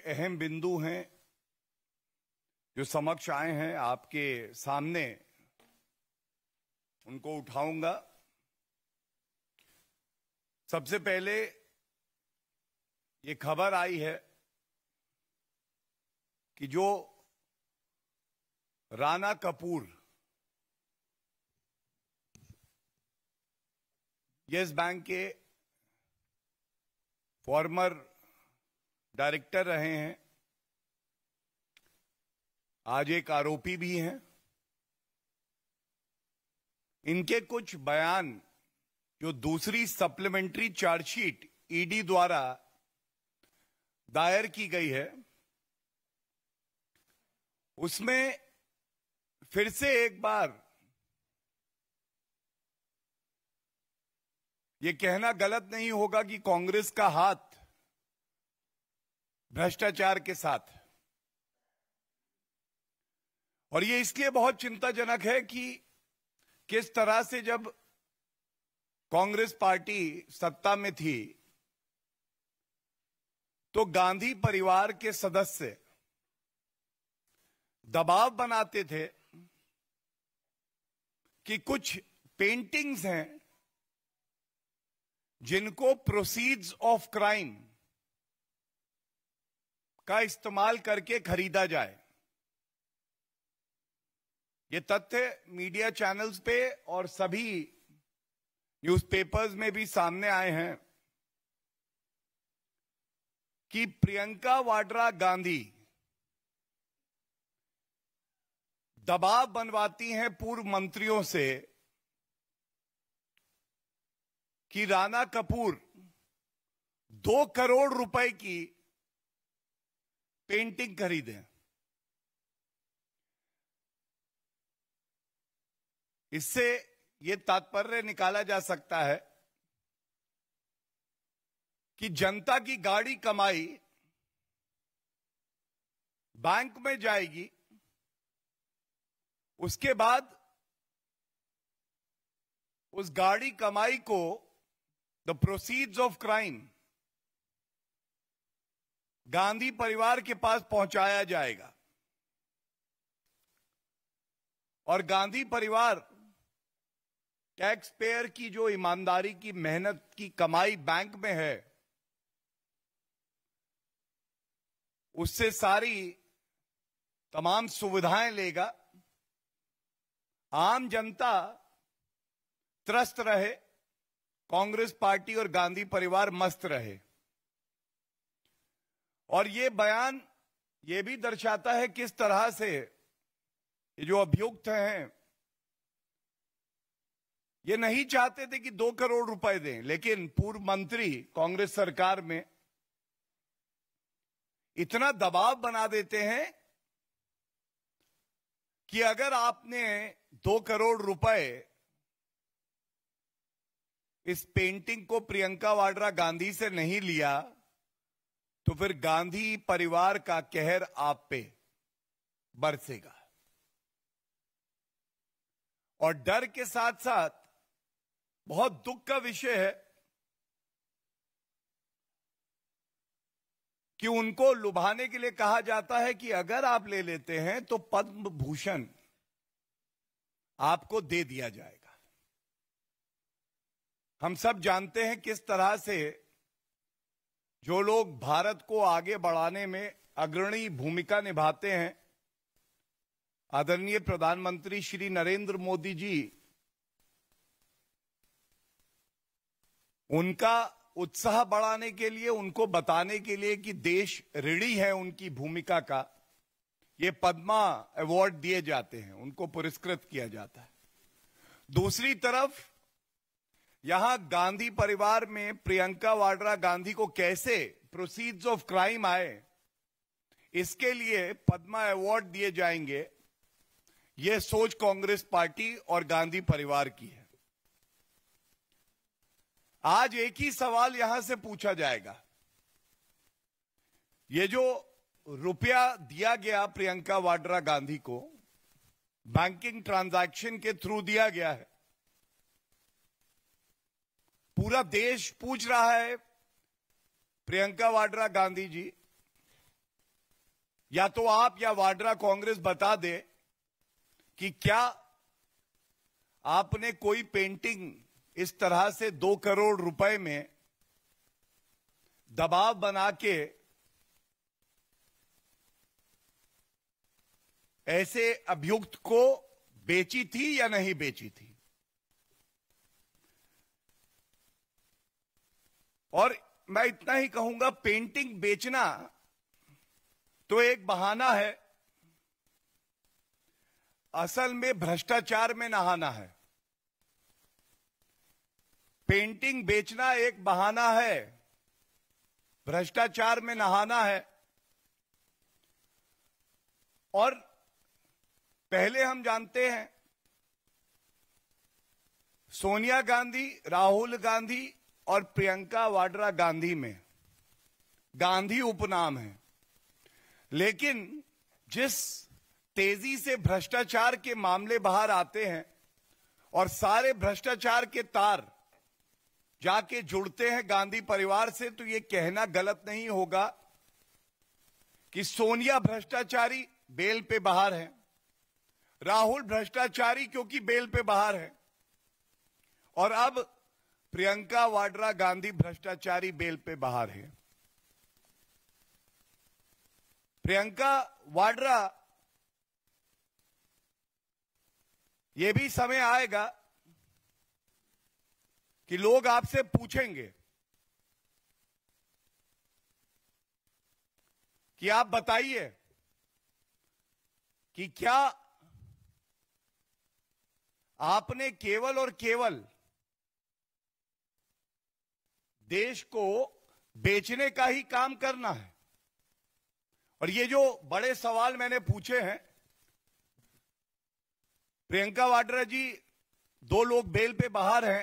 अहम बिंदु हैं जो समक्ष आए हैं आपके सामने उनको उठाऊंगा सबसे पहले ये खबर आई है कि जो राणा कपूर यस बैंक के फॉर्मर डायरेक्टर रहे हैं आज एक आरोपी भी हैं इनके कुछ बयान जो दूसरी सप्लीमेंट्री चार्जशीट ईडी द्वारा दायर की गई है उसमें फिर से एक बार ये कहना गलत नहीं होगा कि कांग्रेस का हाथ भ्रष्टाचार के साथ और ये इसलिए बहुत चिंताजनक है कि किस तरह से जब कांग्रेस पार्टी सत्ता में थी तो गांधी परिवार के सदस्य दबाव बनाते थे कि कुछ पेंटिंग्स हैं जिनको प्रोसीड्स ऑफ क्राइम का इस्तेमाल करके खरीदा जाए ये तथ्य मीडिया चैनल्स पे और सभी न्यूज़पेपर्स में भी सामने आए हैं कि प्रियंका वाड्रा गांधी दबाव बनवाती हैं पूर्व मंत्रियों से कि राणा कपूर दो करोड़ रुपए की पेंटिंग खरीदे इससे यह तात्पर्य निकाला जा सकता है कि जनता की गाड़ी कमाई बैंक में जाएगी उसके बाद उस गाड़ी कमाई को the proceeds of crime Gandhi परिवार के पास पहुंचाया जाएगा और गांधी परिवार टैक्स पेयर की जो ईमानदारी की मेहनत की कमाई बैंक में है उससे सारी तमाम सुविधाएं लेगा आम जनता त्रस्त रहे कांग्रेस पार्टी और गांधी परिवार मस्त रहे और ये बयान ये भी दर्शाता है किस तरह से ये जो अभियुक्त हैं ये नहीं चाहते थे कि दो करोड़ रुपए दें लेकिन पूर्व मंत्री कांग्रेस सरकार में इतना दबाव बना देते हैं कि अगर आपने दो करोड़ रुपए इस पेंटिंग को प्रियंका वाड्रा गांधी से नहीं लिया तो फिर गांधी परिवार का कहर आप पे बरसेगा और डर के साथ साथ बहुत दुख का विषय है कि उनको लुभाने के लिए कहा जाता है कि अगर आप ले लेते हैं तो पद्म भूषण आपको दे दिया जाएगा हम सब जानते हैं किस तरह से जो लोग भारत को आगे बढ़ाने में अग्रणी भूमिका निभाते हैं आदरणीय प्रधानमंत्री श्री नरेंद्र मोदी जी उनका उत्साह बढ़ाने के लिए उनको बताने के लिए कि देश रेडी है उनकी भूमिका का ये पद्मा अवार्ड दिए जाते हैं उनको पुरस्कृत किया जाता है दूसरी तरफ यहां गांधी परिवार में प्रियंका वाड्रा गांधी को कैसे प्रोसीड्स ऑफ क्राइम आए इसके लिए पद्मा अवार्ड दिए जाएंगे यह सोच कांग्रेस पार्टी और गांधी परिवार की है आज एक ही सवाल यहां से पूछा जाएगा ये जो रुपया दिया गया प्रियंका वाड्रा गांधी को बैंकिंग ट्रांजैक्शन के थ्रू दिया गया है पूरा देश पूछ रहा है प्रियंका वाड्रा गांधी जी या तो आप या वाड्रा कांग्रेस बता दे कि क्या आपने कोई पेंटिंग इस तरह से दो करोड़ रुपए में दबाव बना के ऐसे अभियुक्त को बेची थी या नहीं बेची थी और मैं इतना ही कहूंगा पेंटिंग बेचना तो एक बहाना है असल में भ्रष्टाचार में नहाना है पेंटिंग बेचना एक बहाना है भ्रष्टाचार में नहाना है और पहले हम जानते हैं सोनिया गांधी राहुल गांधी और प्रियंका वाड्रा गांधी में गांधी उपनाम है लेकिन जिस तेजी से भ्रष्टाचार के मामले बाहर आते हैं और सारे भ्रष्टाचार के तार जाके जुड़ते हैं गांधी परिवार से तो ये कहना गलत नहीं होगा कि सोनिया भ्रष्टाचारी बेल पे बाहर है राहुल भ्रष्टाचारी क्योंकि बेल पे बाहर है और अब प्रियंका वाड्रा गांधी भ्रष्टाचारी बेल पे बाहर है प्रियंका वाड्रा यह भी समय आएगा कि लोग आपसे पूछेंगे कि आप बताइए कि क्या आपने केवल और केवल देश को बेचने का ही काम करना है और ये जो बड़े सवाल मैंने पूछे हैं प्रियंका वाड्रा जी दो लोग बेल पे बाहर हैं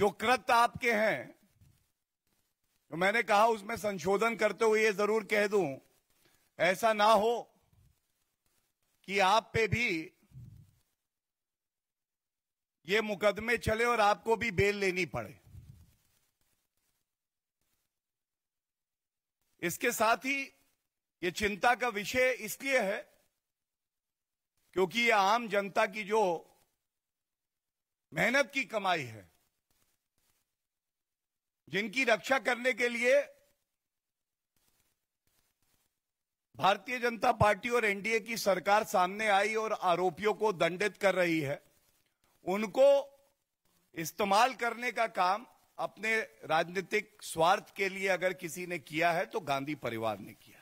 जो कृत आपके हैं तो मैंने कहा उसमें संशोधन करते हुए ये जरूर कह दूं ऐसा ना हो कि आप पे भी ये मुकदमे चले और आपको भी बेल लेनी पड़े इसके साथ ही ये चिंता का विषय इसलिए है क्योंकि ये आम जनता की जो मेहनत की कमाई है जिनकी रक्षा करने के लिए भारतीय जनता पार्टी और एनडीए की सरकार सामने आई और आरोपियों को दंडित कर रही है उनको इस्तेमाल करने का काम अपने राजनीतिक स्वार्थ के लिए अगर किसी ने किया है तो गांधी परिवार ने किया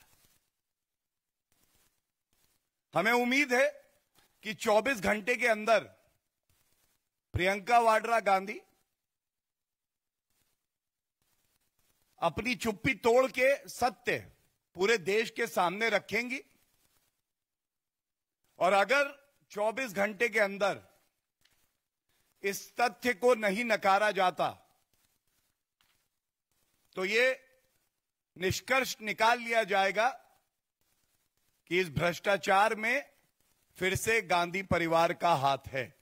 हमें उम्मीद है कि 24 घंटे के अंदर प्रियंका वाड्रा गांधी अपनी चुप्पी तोड़ के सत्य पूरे देश के सामने रखेंगी और अगर 24 घंटे के अंदर इस तथ्य को नहीं नकारा जाता तो ये निष्कर्ष निकाल लिया जाएगा कि इस भ्रष्टाचार में फिर से गांधी परिवार का हाथ है